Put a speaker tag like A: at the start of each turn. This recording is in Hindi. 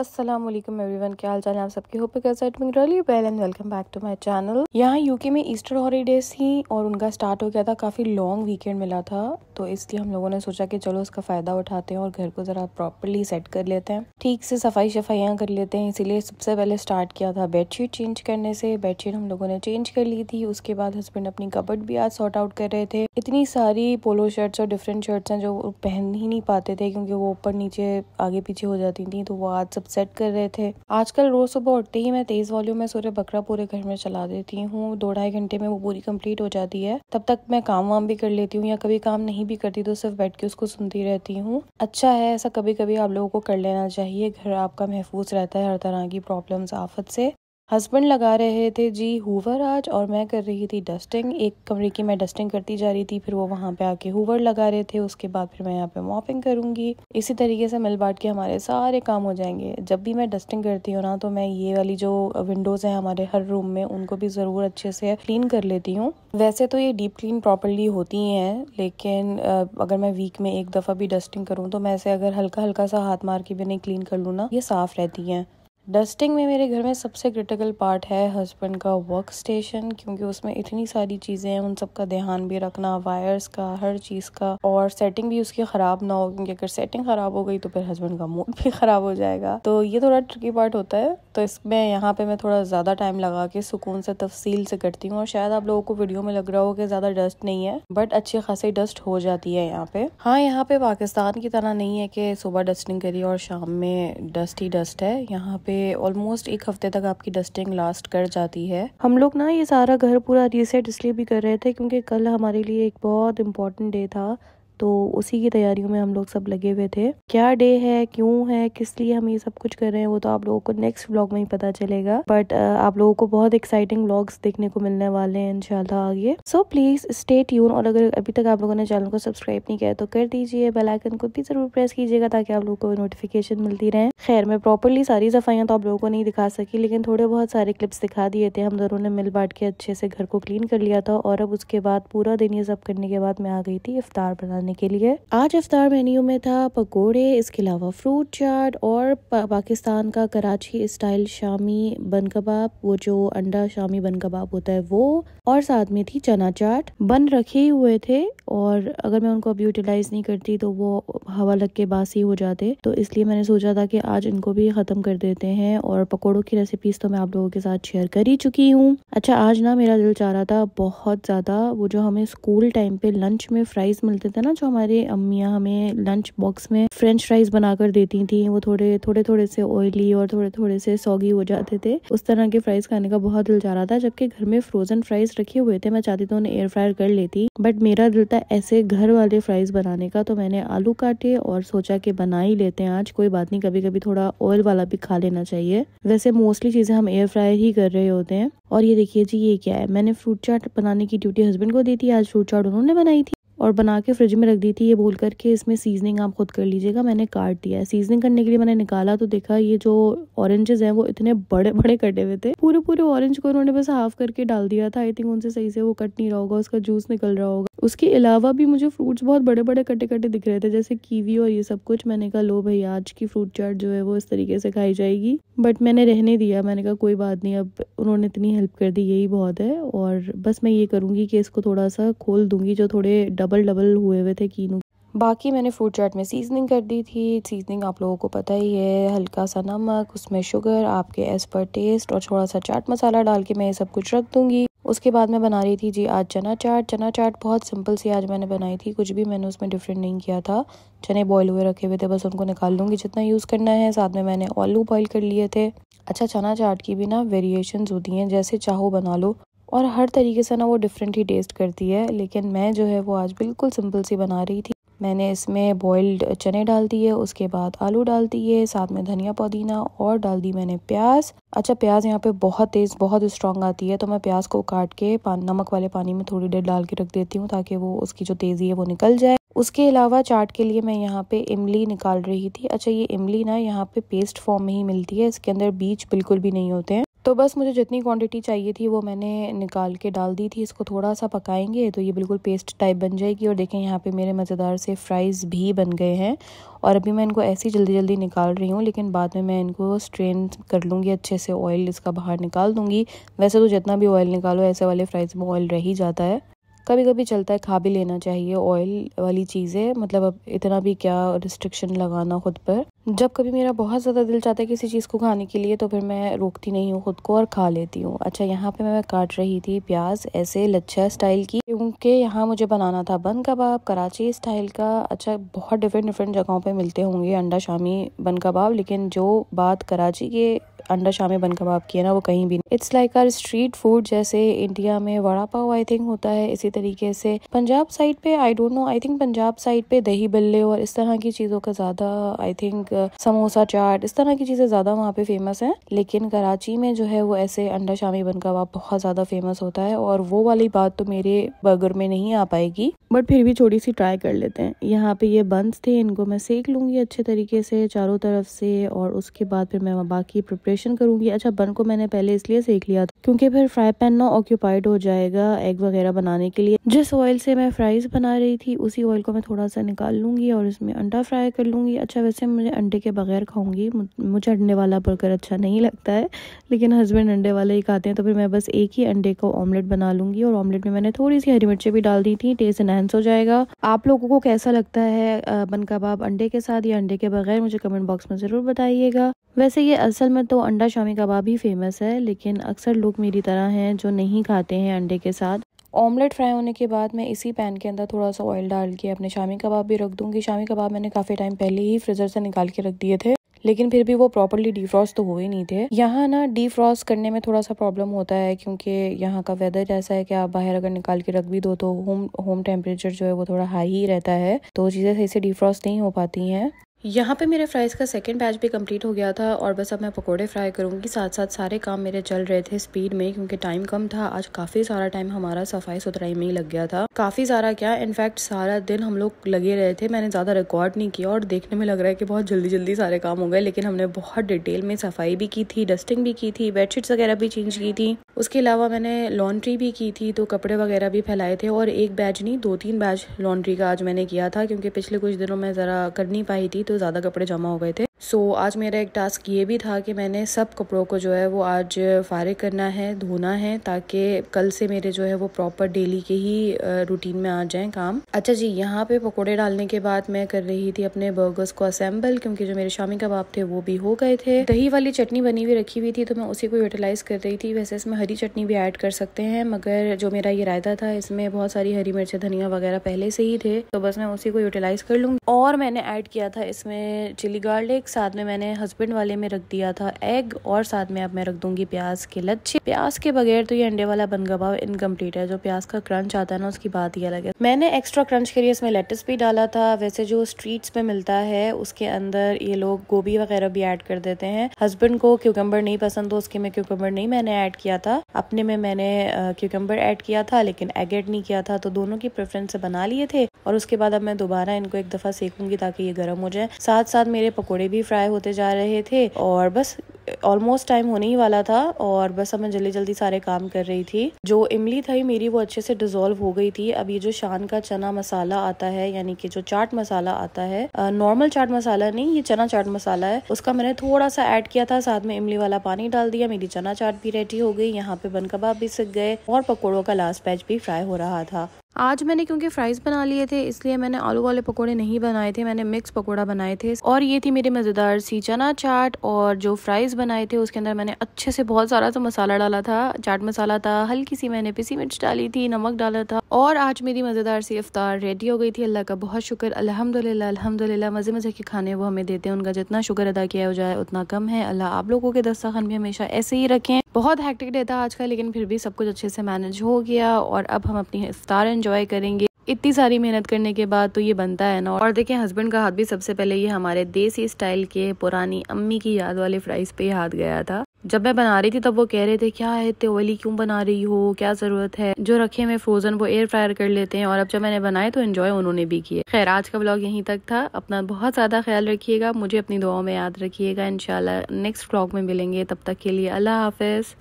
A: अस्सलाम वालेकुम एवरीवन क्या हाल चाल है आप सबके होप कैसा doing really well and welcome back to my channel यहाँ यूके में ईस्टर हॉलीडेज थी और उनका स्टार्ट हो गया था काफ़ी लॉन्ग वीकेंड मिला था तो इसलिए हम लोगों ने सोचा कि चलो उसका फ़ायदा उठाते हैं और घर को ज़रा प्रॉपरली सेट कर लेते हैं ठीक से सफाई शफाइयाँ कर लेते हैं इसीलिए सबसे पहले स्टार्ट किया था बेडशीट चेंज करने से बेडशीट हम लोगों ने चेंज कर ली थी उसके बाद हस्बैंड अपनी कबर्ड भी आज सॉर्ट आउट कर रहे थे इतनी सारी पोलो शर्ट्स और डिफरेंट शर्ट्स हैं जो पहन ही नहीं पाते थे क्योंकि वो ऊपर नीचे आगे पीछे हो जाती थी तो वो आज सब सेट कर रहे थे आजकल रोज सुबह उठते ही मैं तेज वॉल्यूम में सूर्य बकरा पूरे घर में चला देती हूँ दो ढाई घंटे में वो पूरी कंप्लीट हो जाती है तब तक मैं काम वाम भी कर लेती हूँ या कभी काम नहीं भी करती तो सिर्फ बैठ के उसको सुनती रहती हूँ अच्छा है ऐसा कभी कभी आप लोगों को कर लेना चाहिए घर आपका महफूज रहता है हर तरह की प्रॉब्लम आफत से हस्बैंड लगा रहे थे जी हुवर आज और मैं कर रही थी डस्टिंग एक कमरे की मैं डस्टिंग करती जा रही थी फिर वो वहाँ पे आके हुवर लगा रहे थे उसके बाद फिर मैं यहाँ पे मॉपिंग करूँगी इसी तरीके से मिल बांट के हमारे सारे काम हो जाएंगे जब भी मैं डस्टिंग करती हूँ ना तो मैं ये वाली जो विंडोज़ हैं हमारे हर रूम में उनको भी ज़रूर अच्छे से क्लीन कर लेती हूँ वैसे तो ये डीप क्लीन प्रॉपरली होती हैं लेकिन अगर मैं वीक में एक दफ़ा भी डस्टिंग करूँ तो मैं ऐसे अगर हल्का हल्का सा हाथ मार के भी नहीं क्लीन कर लूँ ना ये साफ़ रहती हैं डस्टिंग में मेरे घर में सबसे क्रिटिकल पार्ट है हस्बैंड का वर्क स्टेशन क्योंकि उसमें इतनी सारी चीज़ें हैं उन सब का ध्यान भी रखना वायर्स का हर चीज़ का और सेटिंग भी उसकी ख़राब ना हो क्योंकि अगर सेटिंग ख़राब हो गई तो फिर हस्बैंड का मूड भी ख़राब हो जाएगा तो ये थोड़ा ट्रिकी पार्ट होता है तो इसमें यहाँ पर मैं थोड़ा ज़्यादा टाइम लगा के सुकून से तफसील से करती हूँ और शायद आप लोगों को वीडियो में लग रहा हो कि ज़्यादा डस्ट नहीं है बट अच्छी खासी डस्ट हो जाती है यहाँ पे हाँ यहाँ पे पाकिस्तान की तरह नहीं है कि सुबह डस्टिंग करी और शाम में डस्ट ही डस्ट है यहाँ पे ऑलमोस्ट एक हफ्ते तक आपकी डस्टिंग लास्ट कर जाती है हम लोग ना ये सारा घर पूरा रीसेट इसलिए भी कर रहे थे क्योंकि कल हमारे लिए एक बहुत इंपॉर्टेंट डे था तो उसी की तैयारियों में हम लोग सब लगे हुए थे क्या डे है क्यों है किस लिए हम ये सब कुछ कर रहे हैं वो तो आप लोगों को नेक्स्ट व्लॉग में ही पता चलेगा बट uh, आप लोगों को बहुत एक्साइटिंग व्लॉग्स देखने को मिलने वाले हैं इनशाला आगे सो प्लीज स्टे ट्यून और अगर अभी तक आप लोगों ने चैनल को सब्सक्राइब नहीं किया तो कर दीजिए बेल आइकन को भी जरूर प्रेस कीजिएगा ताकि आप लोगों को नोटिफिकेशन मिलती रहे खैर मैं प्रॉपरली सारी सफाइयां तो आप लोगों को नहीं दिखा सकी लेकिन थोड़े बहुत सारे क्लिप्स दिखा दिए थे हम दोनों ने मिल बांट के अच्छे से घर को क्लीन कर लिया था और अब उसके बाद पूरा दिन ये सब करने के बाद मैं आ गई थी इफ्तार बनाने खाने के लिए आज अफ्तार मेन्यू में था पकोड़े इसके अलावा फ्रूट चाट और पाकिस्तान का कराची स्टाइल शामी बन कबाब वो जो अंडा शामी बन कबाब होता है वो और साथ में थी चना चाट बन रखे हुए थे और अगर मैं उनको अब यूटिलाइज नहीं करती तो वो हवा लग के बासी हो जाते तो इसलिए मैंने सोचा था कि आज इनको भी ख़त्म कर देते हैं और पकौड़ों की रेसिपीज़ तो मैं आप लोगों के साथ शेयर कर ही चुकी हूँ अच्छा आज ना मेरा दिल चाह रहा था बहुत ज़्यादा वो जो हमें स्कूल टाइम पे लंच में फ्राइज़ मिलते थे ना जो हमारे अम्मियाँ हमें लंच बॉक्स में फ्रेंच फ्राइज बनाकर देती थी वो थोड़े थोड़े थोड़े से ऑयली और थोड़े थोड़े से सॉगी हो जाते थे उस तरह के फ्राइज खाने का बहुत दिल जा रहा था जबकि घर में फ्रोजन फ्राइज रखे हुए थे मैं चाहती तो उन्हें एयर फ्रायर कर लेती बट मेरा दिल था ऐसे घर वाले फ्राइज बनाने का तो मैंने आलू काटे और सोचा कि बना ही लेते हैं आज कोई बात नहीं कभी कभी थोड़ा ऑयल वाला भी खा लेना चाहिए वैसे मोस्टली चीजें हम एयर फ्रायर ही कर रहे होते हैं और ये देखिए जी ये क्या है मैंने फ्रूट चाट बनाने की ड्यूटी हस्बैंड को दी थी आज फ्रूट चाट उन्होंने बनाई थी और बना के फ्रिज में रख दी थी ये बोल करके इसमें सीजनिंग आप खुद कर लीजिएगा मैंने काट दिया है सीजनिंग करने के लिए मैंने निकाला तो देखा ये जो ऑरेंजेस हैं वो इतने बड़े बड़े कटे हुए थे पूरे पूरे ऑरेंज को उन्होंने बस हाफ करके डाल दिया था आई थिंक उनसे सही से वो कट नहीं रहा होगा उसका जूस निकल रहा होगा उसके अलावा भी मुझे फ्रूट्स बहुत बड़े बड़े कटे कटे दिख रहे थे जैसे कीवी और ये सब कुछ मैंने कहा लो भाई आज की फ्रूट चाट जो है वो इस तरीके से खाई जाएगी बट मैंने रहने दिया मैंने कहा कोई बात नहीं अब उन्होंने इतनी हेल्प कर दी यही बहुत है और बस मैं ये करूँगी कि इसको थोड़ा सा खोल दूंगी जो थोड़े डब डबल डबल हुए हुए थे कीनू बाकी मैंने फ्रूट चाट में सीजनिंग कर दी थी सीजनिंग आप लोगों को पता ही है हल्का सा नमक उसमें शुगर आपके एज पर टेस्ट और थोड़ा सा चाट मसाला डाल के मैं ये सब कुछ रख दूंगी उसके बाद मैं बना रही थी जी आज चना चाट चना चाट बहुत सिंपल सी आज मैंने बनाई थी कुछ भी मैंने उसमें डिफरेंट नहीं किया था चने बॉयल हुए रखे हुए थे बस उनको निकाल लूंगी जितना यूज़ करना है साथ में मैंने आलू बॉयल कर लिए थे अच्छा चना चाट की भी ना वेरिएशन होती हैं जैसे चाहो बना लो और हर तरीके से ना वो डिफरेंट ही टेस्ट करती है लेकिन मैं जो है वो आज बिल्कुल सिंपल सी बना रही थी मैंने इसमें बॉइल्ड चने डाल दिए उसके बाद आलू डाल दिए साथ में धनिया पुदीना और डाल दी मैंने प्याज अच्छा प्याज यहाँ पे बहुत तेज़ बहुत स्ट्रांग आती है तो मैं प्याज को काट के पान नमक वाले पानी में थोड़ी देर डाल के रख देती हूँ ताकि वो उसकी जो तेज़ी है वो निकल जाए उसके अलावा चाट के लिए मैं यहाँ पे इमली निकाल रही थी अच्छा ये इमली ना यहाँ पे पेस्ट फॉर्म में ही मिलती है इसके अंदर बीज बिल्कुल भी नहीं होते हैं तो बस मुझे जितनी क्वांटिटी चाहिए थी वो मैंने निकाल के डाल दी थी इसको थोड़ा सा पकाएंगे तो ये बिल्कुल पेस्ट टाइप बन जाएगी और देखें यहाँ पे मेरे मज़ेदार से फ्राइज़ भी बन गए हैं और अभी मैं इनको ऐसे ही जल्दी जल्दी निकाल रही हूँ लेकिन बाद में मैं इनको स्ट्रेन कर लूँगी अच्छे से ऑयल इसका बाहर निकाल दूँगी वैसे तो जितना भी ऑयल निकालो ऐसे वाले फ्राइज़ में ऑयल रह ही जाता है कभी कभी चलता है खा भी लेना चाहिए ऑयल वाली चीज़ें मतलब अब इतना भी क्या रिस्ट्रिक्शन लगाना खुद पर जब कभी मेरा बहुत ज़्यादा दिल चाहता है किसी चीज़ को खाने के लिए तो फिर मैं रोकती नहीं हूँ ख़ुद को और खा लेती हूँ अच्छा यहाँ पे मैं काट रही थी प्याज ऐसे लच्छा स्टाइल की क्योंकि यहाँ मुझे बनाना था बन कबाब कराची स्टाइल का अच्छा बहुत डिफरेंट डिफरेंट जगहों पे मिलते होंगे अंडा शामी बन कबाब लेकिन जो बात कराची के अंडा शामी बन कबाब की है ना वो कहीं भी नहीं it's like our street food जैसे इंडिया में वड़ा पाव आई थिंक होता है इसी तरीके से पंजाब साइड पे I don't know I think Punjab side पे दही बल्ले और इस तरह की चीज़ों का ज़्यादा आई थिंक समोसा चाट इस तरह की चीज़ें ज़्यादा वहाँ पे फेमस है लेकिन कराची में जो है वो ऐसे अंडा शामी बन कबाब बहुत ज़्यादा फेमस होता है और वो वाली बात तो मेरे बर्गर में नहीं आ पाएगी बट फिर भी छोटी सी ट्राई कर लेते हैं यहाँ पे ये बंस थे इनको मैं सेक लूंगी अच्छे तरीके से चारों तरफ से और उसके बाद फिर मैं बाकी प्रिपरेशन करूँगी अच्छा बन को मैंने पहले इसलिए सेक लिया क्योंकि फिर फ्राई पैन ना ऑक्यूपाइड हो जाएगा एग वगैरह बनाने के लिए जिस ऑयल से मैं फ्राइज़ बना रही थी उसी ऑयल को मैं थोड़ा सा निकाल लूँगी और इसमें अंडा फ्राई कर लूँगी अच्छा वैसे मुझे अंडे के बगैर खाऊंगी मुझे अंडे वाला बर्गर अच्छा नहीं लगता है लेकिन हस्बैंड अंडे वाले ही खाते हैं तो फिर मैं बस एक ही अंडे को ऑमलेट बना लूँगी और ऑमलेट में मैंने थोड़ी सी हरी मिर्चें भी डाल दी थी टेस्ट इनहेंस हो जाएगा आप लोगों को कैसा लगता है बन कबाब अंडे के साथ या अंडे के बगैर मुझे कमेंट बॉक्स में ज़रूर बताइएगा वैसे ये असल में तो अंडा शामी कबाब ही फेमस है लेकिन अक्सर लोग लोग मेरी तरह हैं जो नहीं खाते हैं अंडे के साथ ऑमलेट फ्राई होने के बाद मैं इसी पैन के अंदर थोड़ा सा ऑयल डाल के अपने शामी कबाब भी रख दूंगी शामी कबाब मैंने काफ़ी टाइम पहले ही फ्रीजर से निकाल के रख दिए थे लेकिन फिर भी वो प्रॉपरली डिफ्रॉस्ट तो हुए नहीं थे यहाँ ना डिफ्रॉस्ट करने में थोड़ा सा प्रॉब्लम होता है क्योंकि यहाँ का वेदर ऐसा है कि आप बाहर अगर निकाल के रख भी दो तो होम होम टेम्परेचर जो है वो थोड़ा हाई ही रहता है तो चीज़ें सही से डिफ्रॉस्ट नहीं हो पाती हैं यहाँ पे मेरे फ्राइज़ का सेकंड बैच भी कंप्लीट हो गया था और बस अब मैं पकोड़े फ्राई करूँगी साथ साथ सारे काम मेरे चल रहे थे स्पीड में क्योंकि टाइम कम था आज काफ़ी सारा टाइम हमारा सफाई सुथराई में ही लग गया था काफ़ी सारा क्या इनफैक्ट सारा दिन हम लोग लगे रहे थे मैंने ज़्यादा रिकॉर्ड नहीं किया और देखने में लग रहा है कि बहुत जल्दी जल्दी सारे काम हो गए लेकिन हमने बहुत डिटेल में सफाई भी की थी डस्टिंग भी की थी बेडशीट्स वगैरह भी चेंज की थी उसके अलावा मैंने लॉन्ड्री भी की थी तो कपड़े वगैरह भी फैलाए थे और एक बैच नहीं दो तीन बैच लॉन्ड्री का आज मैंने किया था क्योंकि पिछले कुछ दिनों में ज़रा कर नहीं पाई थी तो ज़्यादा कपड़े जमा हो गए थे सो so, आज मेरा एक टास्क ये भी था कि मैंने सब कपड़ों को जो है वो आज फारिग करना है धोना है ताकि कल से मेरे जो है वो प्रॉपर डेली के ही रूटीन में आ जाएं काम अच्छा जी यहाँ पे पकोड़े डालने के बाद मैं कर रही थी अपने बर्गर्स को असेंबल क्योंकि जो मेरे शामी कबाब थे वो भी हो गए थे दही वाली चटनी बनी हुई रखी हुई थी तो मैं उसी को यूटिलाइज़ कर रही थी वैसे इसमें हरी चटनी भी ऐड कर सकते हैं मगर जो मेरा ये रायता था इसमें बहुत सारी हरी मिर्च धनिया वगैरह पहले से ही थे तो बस मैं उसी को यूटिलाइज़ कर लूँगी और मैंने ऐड किया था इसमें चिली गार्लिक साथ में मैंने हस्बैंड वाले में रख दिया था एग और साथ में अब मैं रख दूंगी प्याज के लच्छे प्याज के बगैर तो ये अंडे वाला बन गवा इनकम्प्लीट है जो प्याज का क्रंच आता है ना उसकी बात ही अलग है मैंने एक्स्ट्रा क्रंच के लिए इसमें लेटस भी डाला था वैसे जो स्ट्रीट्स पे मिलता है उसके अंदर ये लोग गोभी वगैरह भी एड कर देते हैं हस्बैंड को क्यूकम्बर नहीं पसंद तो उसके में क्यूकम्बर नहीं मैंने ऐड किया था अपने में मैंने क्यूकम्बर ऐड किया था लेकिन एग एड नहीं किया था तो दोनों की प्रेफरेंस से बना लिए थे और उसके बाद अब मैं दोबारा इनको एक दफ़ा सेकूंगी ताकि ये गर्म हो जाए साथ साथ मेरे पकौड़े भी भी फ्राई होते जा रहे थे और बस ऑलमोस्ट टाइम होने ही वाला था और बस अब मैं जल्दी जल्दी सारे काम कर रही थी जो इमली थी मेरी वो अच्छे से डिजोल्व हो गई थी अब ये जो शान का चना मसाला आता है यानी कि जो चाट मसाला आता है नॉर्मल चाट मसाला नहीं ये चना चाट मसाला है उसका मैंने थोड़ा सा ऐड किया था साथ में इमली वाला पानी डाल दिया मेरी चना चाट भी रेडी हो गई यहाँ पे बन कबाब भी सक गए और पकौड़ों का लास्ट बैच भी फ्राई हो रहा था आज मैंने क्योंकि फ्राइज बना लिए थे इसलिए मैंने आलू वाले पकोड़े नहीं बनाए थे मैंने मिक्स पकोड़ा बनाए थे और ये थी मेरे मज़ेदार सी चना चाट और जो फ्राइज बनाए थे उसके अंदर मैंने अच्छे से बहुत सारा सा तो मसाला डाला था चाट मसाला था हल्की सी मैंने पिसी मिर्च डाली थी नमक डाला था और आज मेरी मज़ेदार सी अफ्तार रेडी हो गई थी अल्लाह का बहुत शुक्र अलहमदिल्ला अलहमदिल्ला मज़े मज़े के खाने वो हमें देते हैं उनका जितना शुक्र अदा किया हो जाए उतना कम है अल्लाह आप लोगों के दस्तरखान भी हमेशा ऐसे ही रखें बहुत हैक्टिक डे था आज का लेकिन फिर भी सब कुछ अच्छे से मैनेज हो गया और अब हम अपनी इफ्तार इन्जॉय करेंगे इतनी सारी मेहनत करने के बाद तो ये बनता है ना और देखिए हस्बैंड का हाथ भी सबसे पहले ये हमारे देसी स्टाइल के पुरानी अम्मी की याद वाले फ्राइज़ पे हाथ गया था जब मैं बना रही थी तब वो कह रहे थे क्या है इतने ऑयली क्यों बना रही हो क्या ज़रूरत है जो रखे हुए फ्रोजन वो एयर फ्रायर कर लेते हैं और अब जब मैंने बनाए तो एंजॉय उन्होंने भी किए खैर आज का ब्लॉग यहीं तक था अपना बहुत ज़्यादा ख्याल रखिएगा मुझे अपनी दुआओं में याद रखिएगा इन नेक्स्ट ब्लॉग में मिलेंगे तब तक के लिए अल्लाह हाफिज़